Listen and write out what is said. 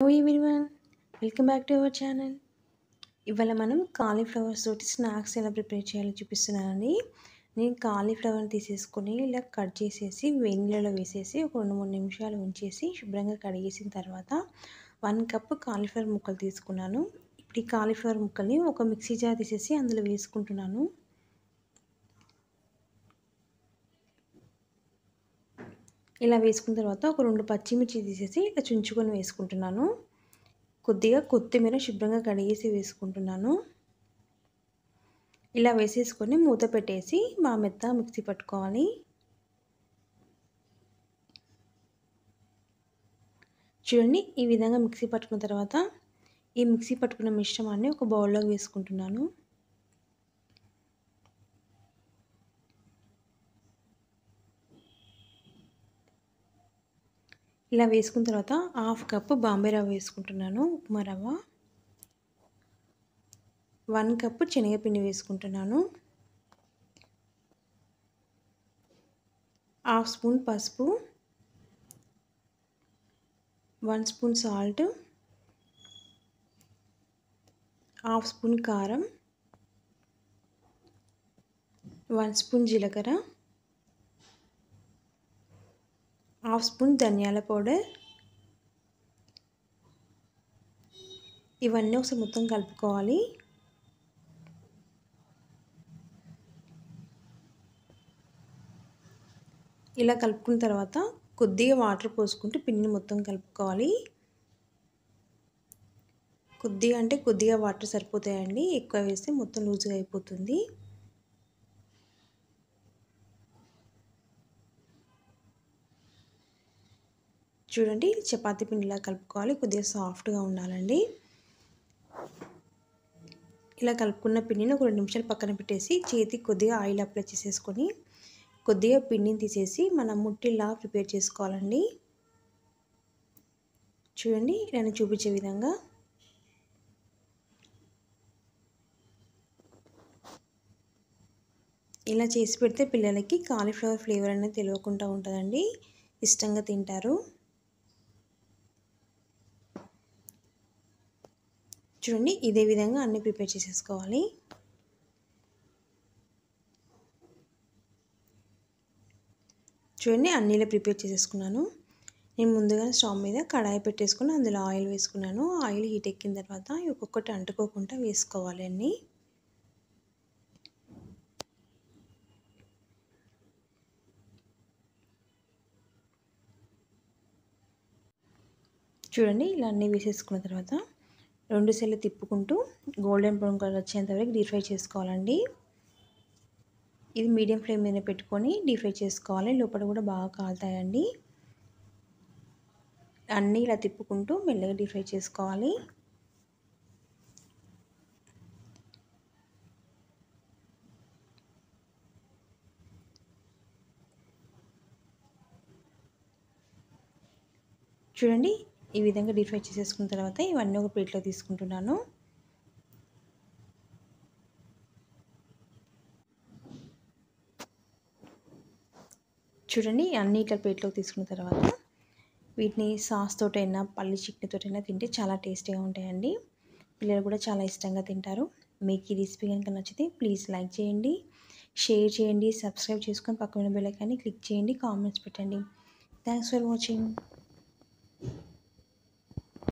hello everyone welcome back to our channel ఇవాళ మనం cauliflowers తోటి స్నాక్స్ ఎలా ప్రిపేర్ చేయాలో చూపిస్తున్నానండి నేను కాలీఫ్లవర్ని తీసేసుకుని ఇలా కట్ చేసేసి వెన్నెలలో వేసేసి ఒక రెండు మూడు నిమిషాలు ఉంచేసి శుభ్రంగా కడిగేసిన తర్వాత వన్ కప్ కాలీఫ్లవర్ ముక్కలు తీసుకున్నాను ఇప్పుడు ఈ కాలీఫ్లవర్ ముక్కల్ని ఒక మిక్సీ జార్ తీసేసి అందులో వేసుకుంటున్నాను ఇలా వేసుకున్న తర్వాత ఒక రెండు పచ్చిమిర్చి తీసేసి ఇలా చుంచుకొని వేసుకుంటున్నాను కొద్దిగా కొత్తిమీర శుభ్రంగా కడిగేసి వేసుకుంటున్నాను ఇలా వేసేసుకొని మూత పెట్టేసి మా మెత్త మిక్సీ పట్టుకోవాలి చూడండి ఈ విధంగా మిక్సీ పట్టుకున్న తర్వాత ఈ మిక్సీ పట్టుకున్న మిశ్రమాన్ని ఒక బౌల్లోకి వేసుకుంటున్నాను ఇలా వేసుకున్న తర్వాత హాఫ్ కప్పు బాంబే రవ్వ వేసుకుంటున్నాను ఉప్మా రవ్వ వన్ కప్పు శనగపిండి వేసుకుంటున్నాను హాఫ్ స్పూన్ పసుపు one spoon salt half spoon కారం వన్ స్పూన్ జీలకర్ర హాఫ్ స్పూన్ ధనియాల పౌడర్ ఇవన్నీ ఒకసారి మొత్తం కలుపుకోవాలి ఇలా కలుపుకున్న తర్వాత కొద్దిగా వాటర్ పోసుకుంటూ పిండిని మొత్తం కలుపుకోవాలి కొద్దిగా అంటే కొద్దిగా వాటర్ సరిపోతాయండి ఎక్కువ వేస్తే మొత్తం లూజ్గా అయిపోతుంది చూడండి చపాతి పిండిలా కలుపుకోవాలి కొద్దిగా సాఫ్ట్గా ఉండాలండి ఇలా కలుపుకున్న పిండిని ఒక రెండు నిమిషాలు పక్కన పెట్టేసి చేతి కొద్దిగా ఆయిల్ అప్లై చేసేసుకొని కొద్దిగా పిండిని తీసేసి మనం ముట్టిలా ప్రిపేర్ చేసుకోవాలండి చూడండి నేను చూపించే విధంగా ఇలా చేసి పెడితే పిల్లలకి కాలీఫ్లవర్ ఫ్లేవర్ అనేది తెలియకుండా ఉంటుందండి ఇష్టంగా తింటారు చూడండి ఇదే విధంగా అన్నీ ప్రిపేర్ చేసేసుకోవాలి చూడండి అన్నీలో ప్రిపేర్ చేసేసుకున్నాను నేను ముందుగా స్టవ్ మీద కడాయి పెట్టేసుకుని అందులో ఆయిల్ వేసుకున్నాను ఆయిల్ హీట్ ఎక్కిన తర్వాత ఒక్కొక్కటి అంటుకోకుండా వేసుకోవాలి అన్నీ చూడండి ఇలా అన్నీ వేసేసుకున్న తర్వాత రెండు సెల్లు తిప్పుకుంటూ గోల్డెన్ బ్రౌన్ కలర్ వచ్చేంత వరకు డీప్ ఫ్రై చేసుకోవాలండి ఇది మీడియం ఫ్లేమ్ మీద పెట్టుకొని డీప్ ఫ్రై చేసుకోవాలి లోపల కూడా బాగా కాలుతాయండి అన్నీ ఇలా తిప్పుకుంటూ మెల్లగా డీప్ ఫ్రై చేసుకోవాలి చూడండి ఈ విధంగా డీప్ ఫ్రై చేసేసుకున్న తర్వాత ఇవన్నీ ఒక ప్లేట్లో తీసుకుంటున్నాను చూడండి అన్ని ఇట్లా ప్లేట్లోకి తీసుకున్న తర్వాత వీటిని సాస్ తోటైనా పల్లి చికెన్తోటైనా తింటే చాలా టేస్టీగా ఉంటాయండి పిల్లలు కూడా చాలా ఇష్టంగా తింటారు మీకు ఈ రెసిపీ కనుక నచ్చితే ప్లీజ్ లైక్ చేయండి షేర్ చేయండి సబ్స్క్రైబ్ చేసుకొని పక్కన బెల్లకాన్ని క్లిక్ చేయండి కామెంట్స్ పెట్టండి థ్యాంక్స్ ఫర్ వాచింగ్